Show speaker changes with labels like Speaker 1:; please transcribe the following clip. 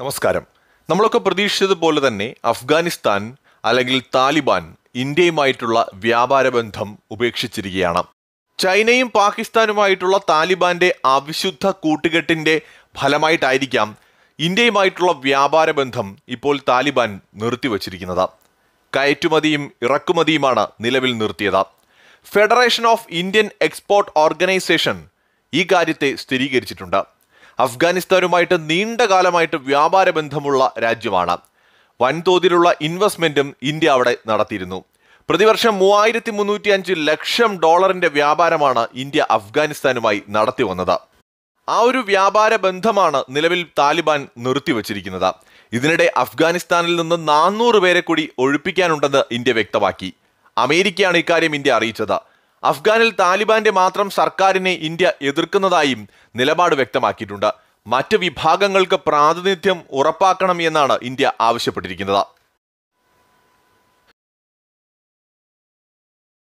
Speaker 1: നമസ്കാരം നമ്മളൊക്കെ പ്രതീക്ഷിച്ചതുപോലെ തന്നെ അഫ്ഗാനിസ്ഥാൻ അല്ലെങ്കിൽ താലിബാൻ ഇന്ത്യയുമായിട്ടുള്ള വ്യാപാര ബന്ധം ഉപേക്ഷിച്ചിരിക്കുകയാണ് ചൈനയും പാകിസ്ഥാനുമായിട്ടുള്ള താലിബാന്റെ അവിശുദ്ധ കൂട്ടുകെട്ടിന്റെ ഫലമായിട്ടായിരിക്കാം ഇന്ത്യയുമായിട്ടുള്ള വ്യാപാര ബന്ധം ഇപ്പോൾ താലിബാൻ നിർത്തിവച്ചിരിക്കുന്നത് കയറ്റുമതിയും ഇറക്കുമതിയുമാണ് നിലവിൽ നിർത്തിയത് federation of Indian export organisation ഈ കാര്യത്തെ സ്ഥിരീകരിച്ചിട്ടുണ്ട് അഫ്ഗാനിസ്ഥാനുമായിട്ട് നീണ്ട കാലമായിട്ട് വ്യാപാര ബന്ധമുള്ള രാജ്യമാണ് വൻതോതിലുള്ള ഇൻവെസ്റ്റ്മെന്റും ഇന്ത്യ അവിടെ നടത്തിയിരുന്നു പ്രതിവർഷം മൂവായിരത്തി മുന്നൂറ്റി അഞ്ച് ലക്ഷം ഡോളറിന്റെ വ്യാപാരമാണ് ഇന്ത്യ അഫ്ഗാനിസ്ഥാനുമായി നടത്തി വന്നത് ആ ഒരു വ്യാപാര ബന്ധമാണ് നിലവിൽ താലിബാൻ നിർത്തിവച്ചിരിക്കുന്നത് ഇതിനിടെ അഫ്ഗാനിസ്ഥാനിൽ നിന്ന് നാനൂറ് പേരെ കൂടി ഒഴിപ്പിക്കാനുണ്ടെന്ന് ഇന്ത്യ വ്യക്തമാക്കി അമേരിക്കയാണ് ഇക്കാര്യം ഇന്ത്യ അറിയിച്ചത് അഫ്ഗാനിൽ താലിബാന്റെ മാത്രം സർക്കാരിനെ ഇന്ത്യ എതിർക്കുന്നതായും നിലപാട് വ്യക്തമാക്കിയിട്ടുണ്ട് മറ്റ് വിഭാഗങ്ങൾക്ക് പ്രാതിനിധ്യം ഉറപ്പാക്കണം എന്നാണ് ഇന്ത്യ ആവശ്യപ്പെട്ടിരിക്കുന്നത്